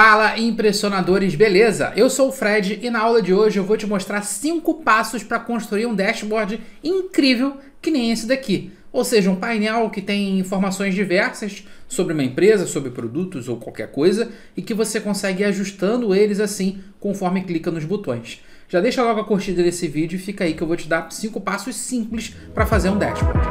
Fala impressionadores, beleza? Eu sou o Fred e na aula de hoje eu vou te mostrar 5 passos para construir um dashboard incrível que nem esse daqui. Ou seja, um painel que tem informações diversas sobre uma empresa, sobre produtos ou qualquer coisa e que você consegue ir ajustando eles assim conforme clica nos botões. Já deixa logo a curtida desse vídeo e fica aí que eu vou te dar 5 passos simples para fazer um dashboard.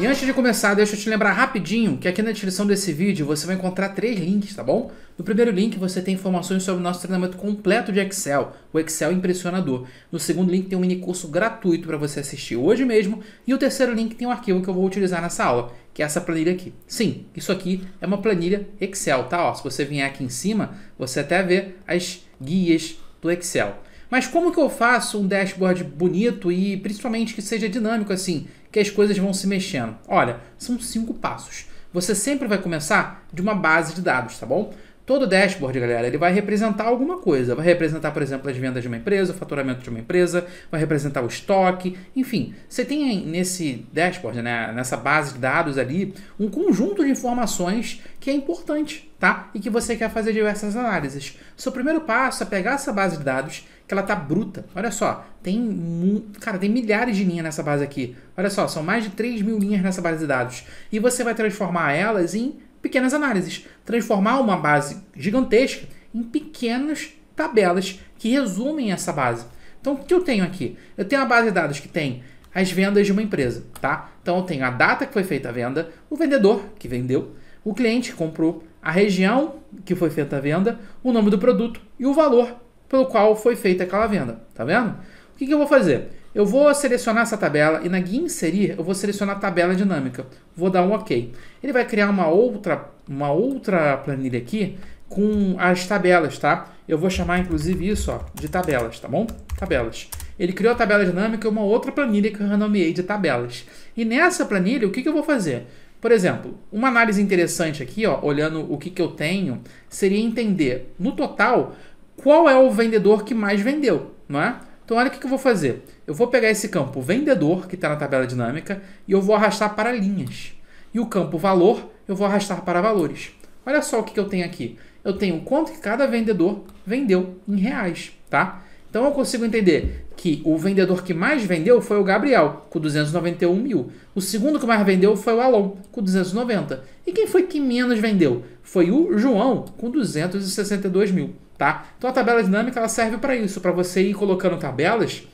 E antes de começar, deixa eu te lembrar rapidinho que aqui na descrição desse vídeo você vai encontrar três links, tá bom? No primeiro link você tem informações sobre o nosso treinamento completo de Excel, o Excel impressionador. No segundo link tem um mini curso gratuito para você assistir hoje mesmo. E o terceiro link tem um arquivo que eu vou utilizar nessa aula, que é essa planilha aqui. Sim, isso aqui é uma planilha Excel, tá? Ó, se você vier aqui em cima, você até vê as guias do Excel. Mas como que eu faço um dashboard bonito e principalmente que seja dinâmico assim, que as coisas vão se mexendo? Olha, são cinco passos. Você sempre vai começar de uma base de dados, tá bom? Todo dashboard, galera, ele vai representar alguma coisa. Vai representar, por exemplo, as vendas de uma empresa, o faturamento de uma empresa, vai representar o estoque, enfim. Você tem nesse dashboard, né, nessa base de dados ali, um conjunto de informações que é importante, tá? E que você quer fazer diversas análises. Seu primeiro passo é pegar essa base de dados que ela tá bruta. Olha só, tem, cara, tem milhares de linhas nessa base aqui. Olha só, são mais de 3 mil linhas nessa base de dados. E você vai transformar elas em pequenas análises. Transformar uma base gigantesca em pequenas tabelas que resumem essa base. Então, o que eu tenho aqui? Eu tenho uma base de dados que tem as vendas de uma empresa, tá? Então, eu tenho a data que foi feita a venda, o vendedor que vendeu, o cliente que comprou, a região que foi feita a venda, o nome do produto e o valor pelo qual foi feita aquela venda. Tá vendo? O que, que eu vou fazer? Eu vou selecionar essa tabela e na guia inserir eu vou selecionar a tabela dinâmica. Vou dar um OK. Ele vai criar uma outra, uma outra planilha aqui com as tabelas, tá? Eu vou chamar inclusive isso ó, de tabelas, tá bom? Tabelas. Ele criou a tabela dinâmica e uma outra planilha que eu renomeei de tabelas. E nessa planilha, o que, que eu vou fazer? Por exemplo, uma análise interessante aqui, ó, olhando o que, que eu tenho, seria entender, no total, qual é o vendedor que mais vendeu, não é? Então olha o que eu vou fazer. Eu vou pegar esse campo vendedor, que está na tabela dinâmica, e eu vou arrastar para linhas. E o campo valor, eu vou arrastar para valores. Olha só o que eu tenho aqui. Eu tenho quanto que cada vendedor vendeu em reais, tá? Então eu consigo entender que o vendedor que mais vendeu foi o Gabriel, com 291 mil. O segundo que mais vendeu foi o Alon, com 290. E quem foi que menos vendeu? Foi o João, com 262 mil tá? Então a tabela dinâmica ela serve para isso, para você ir colocando tabelas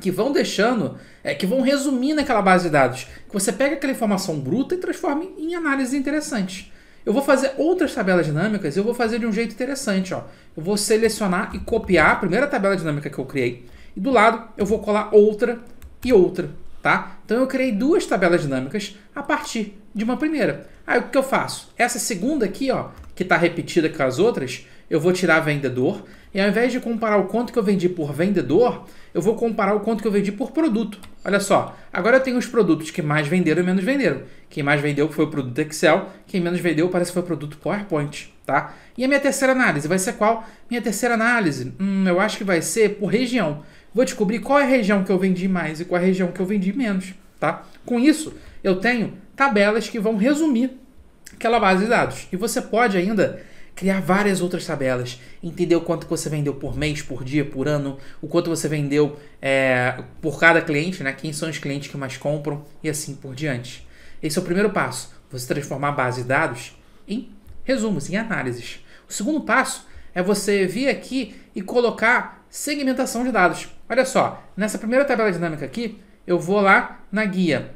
que vão deixando, é, que vão resumindo aquela base de dados, que você pega aquela informação bruta e transforma em análises interessantes. Eu vou fazer outras tabelas dinâmicas, eu vou fazer de um jeito interessante, ó. Eu vou selecionar e copiar a primeira tabela dinâmica que eu criei e do lado eu vou colar outra e outra, tá? Então eu criei duas tabelas dinâmicas a partir de uma primeira. Aí o que eu faço? Essa segunda aqui, ó, que está repetida com as outras, eu vou tirar vendedor, e ao invés de comparar o quanto que eu vendi por vendedor, eu vou comparar o quanto que eu vendi por produto. Olha só, agora eu tenho os produtos que mais venderam e menos venderam. Quem mais vendeu foi o produto Excel, quem menos vendeu parece que foi o produto PowerPoint, tá? E a minha terceira análise vai ser qual? Minha terceira análise, hum, eu acho que vai ser por região. Vou descobrir qual é a região que eu vendi mais e qual é a região que eu vendi menos, tá? Com isso, eu tenho tabelas que vão resumir aquela base de dados. E você pode ainda criar várias outras tabelas, entender o quanto que você vendeu por mês, por dia, por ano, o quanto você vendeu é, por cada cliente, né? quem são os clientes que mais compram e assim por diante. Esse é o primeiro passo, você transformar a base de dados em resumos, em análises. O segundo passo é você vir aqui e colocar segmentação de dados. Olha só, nessa primeira tabela dinâmica aqui, eu vou lá na guia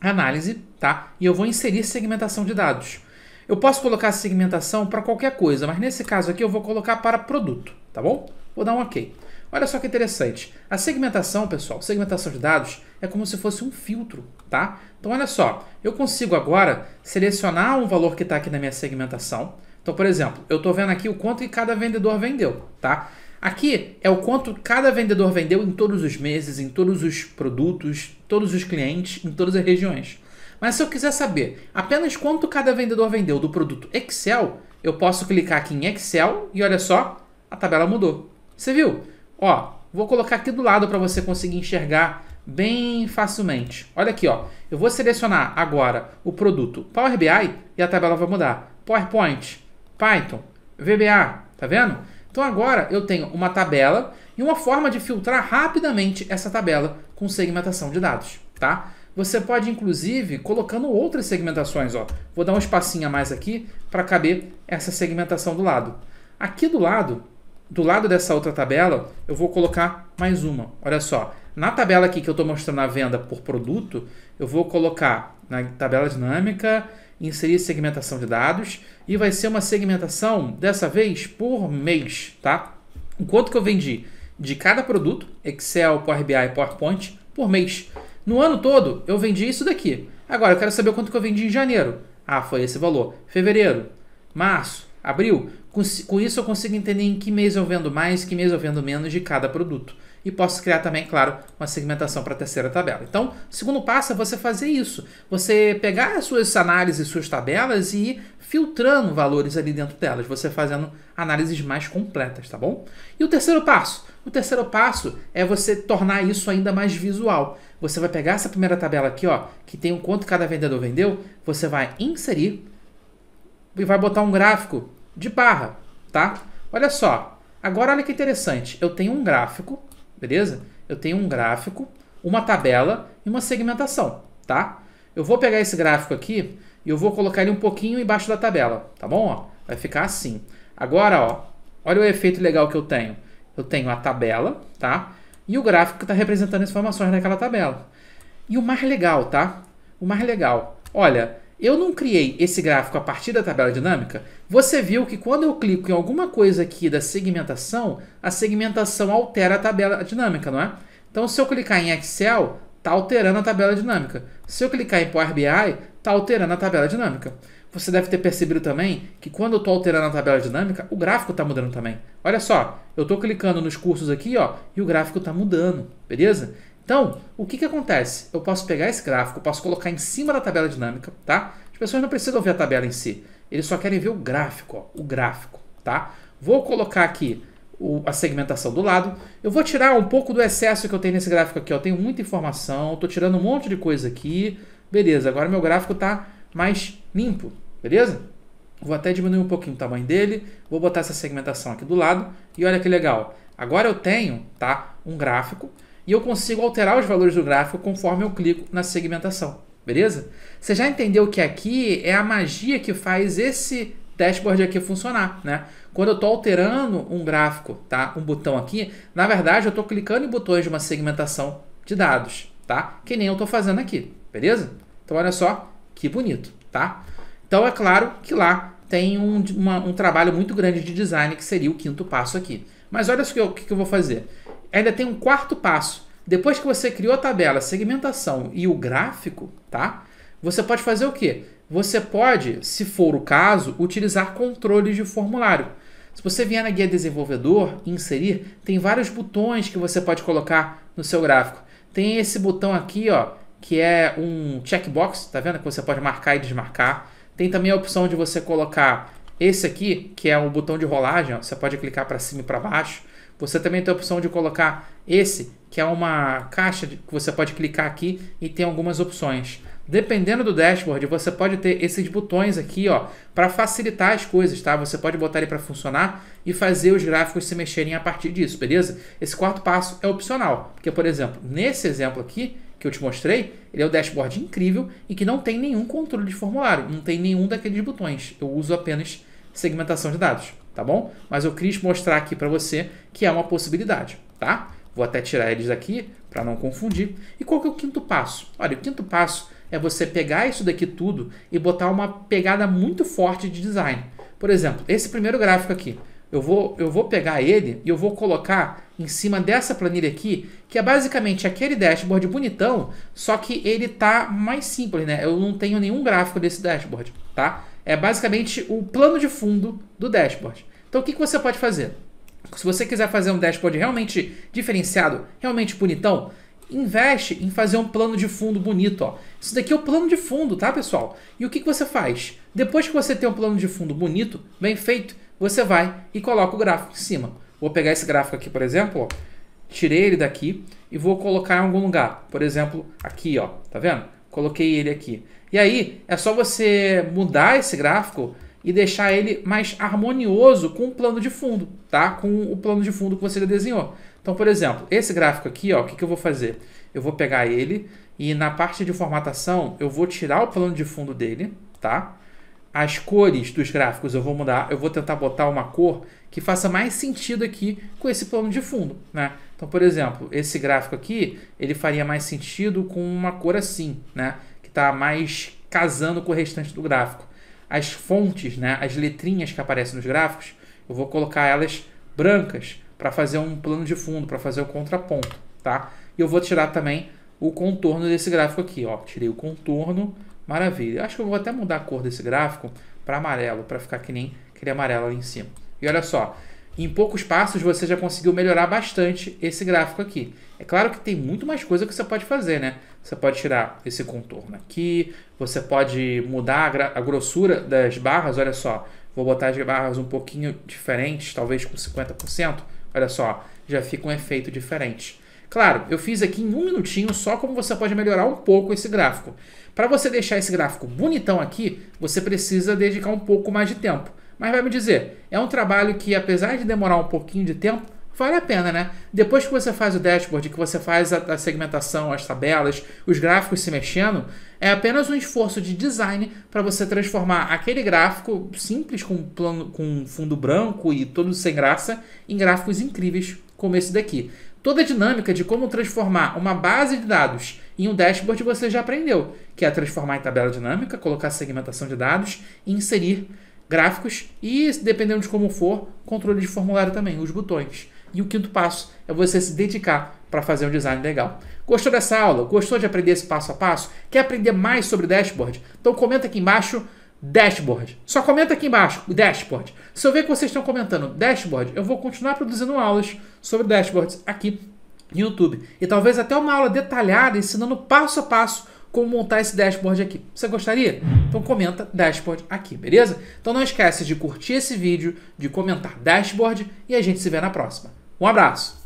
análise, tá? E eu vou inserir segmentação de dados. Eu posso colocar a segmentação para qualquer coisa, mas nesse caso aqui eu vou colocar para produto, tá bom? Vou dar um OK. Olha só que interessante. A segmentação, pessoal, segmentação de dados é como se fosse um filtro, tá? Então, olha só, eu consigo agora selecionar um valor que está aqui na minha segmentação. Então, por exemplo, eu estou vendo aqui o quanto que cada vendedor vendeu, tá? Aqui é o quanto cada vendedor vendeu em todos os meses, em todos os produtos, todos os clientes, em todas as regiões. Mas se eu quiser saber apenas quanto cada vendedor vendeu do produto Excel, eu posso clicar aqui em Excel e olha só, a tabela mudou. Você viu? Ó, vou colocar aqui do lado para você conseguir enxergar bem facilmente. Olha aqui, ó. Eu vou selecionar agora o produto Power BI e a tabela vai mudar. PowerPoint, Python, VBA, tá vendo? Então agora eu tenho uma tabela e uma forma de filtrar rapidamente essa tabela com segmentação de dados, tá? Você pode, inclusive, colocando outras segmentações. Ó. Vou dar um espacinho a mais aqui para caber essa segmentação do lado. Aqui do lado, do lado dessa outra tabela, eu vou colocar mais uma. Olha só, na tabela aqui que eu estou mostrando a venda por produto, eu vou colocar na tabela dinâmica, inserir segmentação de dados e vai ser uma segmentação, dessa vez, por mês, tá? Enquanto que eu vendi de cada produto, Excel, Power BI e PowerPoint, por mês. No ano todo, eu vendi isso daqui. Agora, eu quero saber quanto que eu vendi em janeiro. Ah, foi esse valor. Fevereiro, março, abril. Com, com isso, eu consigo entender em que mês eu vendo mais, que mês eu vendo menos de cada produto e posso criar também, claro, uma segmentação para a terceira tabela. Então, segundo passo é você fazer isso. Você pegar as suas análises, suas tabelas e ir filtrando valores ali dentro delas, você fazendo análises mais completas, tá bom? E o terceiro passo? O terceiro passo é você tornar isso ainda mais visual. Você vai pegar essa primeira tabela aqui, ó, que tem o quanto cada vendedor vendeu, você vai inserir e vai botar um gráfico de barra, tá? Olha só, agora olha que interessante, eu tenho um gráfico beleza? Eu tenho um gráfico, uma tabela e uma segmentação, tá? Eu vou pegar esse gráfico aqui e eu vou colocar ele um pouquinho embaixo da tabela, tá bom? Ó, vai ficar assim. Agora, ó, olha o efeito legal que eu tenho. Eu tenho a tabela, tá? E o gráfico que está representando as informações naquela tabela. E o mais legal, tá? O mais legal. Olha, eu não criei esse gráfico a partir da tabela dinâmica, você viu que quando eu clico em alguma coisa aqui da segmentação, a segmentação altera a tabela dinâmica, não é? Então, se eu clicar em Excel, está alterando a tabela dinâmica. Se eu clicar em Power BI, está alterando a tabela dinâmica. Você deve ter percebido também que quando eu estou alterando a tabela dinâmica, o gráfico está mudando também. Olha só, eu estou clicando nos cursos aqui ó, e o gráfico está mudando, beleza? Então, o que, que acontece? Eu posso pegar esse gráfico, posso colocar em cima da tabela dinâmica, tá? As pessoas não precisam ver a tabela em si, eles só querem ver o gráfico, ó, o gráfico, tá? Vou colocar aqui o, a segmentação do lado, eu vou tirar um pouco do excesso que eu tenho nesse gráfico aqui, ó, eu tenho muita informação, estou tirando um monte de coisa aqui, beleza, agora meu gráfico está mais limpo, beleza? Vou até diminuir um pouquinho o tamanho dele, vou botar essa segmentação aqui do lado, e olha que legal, agora eu tenho, tá, um gráfico e eu consigo alterar os valores do gráfico conforme eu clico na segmentação, beleza? Você já entendeu que aqui é a magia que faz esse dashboard aqui funcionar, né? Quando eu estou alterando um gráfico, tá? Um botão aqui, na verdade eu estou clicando em botões de uma segmentação de dados, tá? Que nem eu estou fazendo aqui, beleza? Então olha só que bonito, tá? Então é claro que lá tem um, uma, um trabalho muito grande de design que seria o quinto passo aqui. Mas olha o que, que eu vou fazer ainda tem um quarto passo. Depois que você criou a tabela, segmentação e o gráfico, tá? Você pode fazer o quê? Você pode, se for o caso, utilizar controles de formulário. Se você vier na guia desenvolvedor, inserir, tem vários botões que você pode colocar no seu gráfico. Tem esse botão aqui, ó, que é um checkbox, tá vendo? Que você pode marcar e desmarcar. Tem também a opção de você colocar esse aqui, que é um botão de rolagem, ó. você pode clicar para cima e para baixo. Você também tem a opção de colocar esse, que é uma caixa que você pode clicar aqui e tem algumas opções. Dependendo do dashboard, você pode ter esses botões aqui, ó, para facilitar as coisas, tá? Você pode botar ele para funcionar e fazer os gráficos se mexerem a partir disso, beleza? Esse quarto passo é opcional, porque por exemplo, nesse exemplo aqui que eu te mostrei, ele é um dashboard incrível e que não tem nenhum controle de formulário, não tem nenhum daqueles botões. Eu uso apenas segmentação de dados tá bom? Mas eu quis mostrar aqui para você que é uma possibilidade, tá? Vou até tirar eles daqui para não confundir. E qual que é o quinto passo? Olha, o quinto passo é você pegar isso daqui tudo e botar uma pegada muito forte de design. Por exemplo, esse primeiro gráfico aqui. Eu vou, eu vou pegar ele e eu vou colocar em cima dessa planilha aqui, que é basicamente aquele dashboard bonitão, só que ele tá mais simples, né? Eu não tenho nenhum gráfico desse dashboard, tá? é basicamente o plano de fundo do dashboard. Então, o que, que você pode fazer? Se você quiser fazer um dashboard realmente diferenciado, realmente bonitão, investe em fazer um plano de fundo bonito. Ó. Isso daqui é o plano de fundo, tá, pessoal? E o que, que você faz? Depois que você tem um plano de fundo bonito, bem feito, você vai e coloca o gráfico em cima. Vou pegar esse gráfico aqui, por exemplo, ó, tirei ele daqui e vou colocar em algum lugar. Por exemplo, aqui, ó, tá vendo? Coloquei ele aqui. E aí é só você mudar esse gráfico e deixar ele mais harmonioso com o plano de fundo, tá? Com o plano de fundo que você já desenhou. Então, por exemplo, esse gráfico aqui, ó, o que, que eu vou fazer? Eu vou pegar ele e na parte de formatação eu vou tirar o plano de fundo dele, tá? as cores dos gráficos eu vou mudar, eu vou tentar botar uma cor que faça mais sentido aqui com esse plano de fundo, né? Então, por exemplo, esse gráfico aqui, ele faria mais sentido com uma cor assim, né? Que está mais casando com o restante do gráfico. As fontes, né? As letrinhas que aparecem nos gráficos, eu vou colocar elas brancas para fazer um plano de fundo, para fazer o contraponto, tá? E eu vou tirar também o contorno desse gráfico aqui, ó. Tirei o contorno, Maravilha. Eu acho que eu vou até mudar a cor desse gráfico para amarelo, para ficar que nem aquele amarelo ali em cima. E olha só, em poucos passos você já conseguiu melhorar bastante esse gráfico aqui. É claro que tem muito mais coisa que você pode fazer, né? Você pode tirar esse contorno aqui, você pode mudar a, a grossura das barras, olha só. Vou botar as barras um pouquinho diferentes, talvez com 50%. Olha só, já fica um efeito diferente. Claro, eu fiz aqui em um minutinho só como você pode melhorar um pouco esse gráfico. Para você deixar esse gráfico bonitão aqui, você precisa dedicar um pouco mais de tempo. Mas vai me dizer, é um trabalho que apesar de demorar um pouquinho de tempo, vale a pena, né? Depois que você faz o dashboard, que você faz a, segmentação, as tabelas, os gráficos se mexendo, é apenas um esforço de design para você transformar aquele gráfico simples com plano, com fundo branco e todo sem graça em gráficos incríveis como esse daqui. Toda a dinâmica de como transformar uma base de dados em um dashboard você já aprendeu, que é transformar em tabela dinâmica, colocar segmentação de dados inserir gráficos e, dependendo de como for, controle de formulário também, os botões. E o quinto passo é você se dedicar para fazer um design legal. Gostou dessa aula? Gostou de aprender esse passo a passo? Quer aprender mais sobre dashboard? Então comenta aqui embaixo Dashboard. Só comenta aqui embaixo, dashboard. Se eu ver que vocês estão comentando dashboard, eu vou continuar produzindo aulas sobre dashboards aqui no YouTube. E talvez até uma aula detalhada ensinando passo a passo como montar esse dashboard aqui. Você gostaria? Então comenta dashboard aqui, beleza? Então não esquece de curtir esse vídeo, de comentar dashboard e a gente se vê na próxima. Um abraço!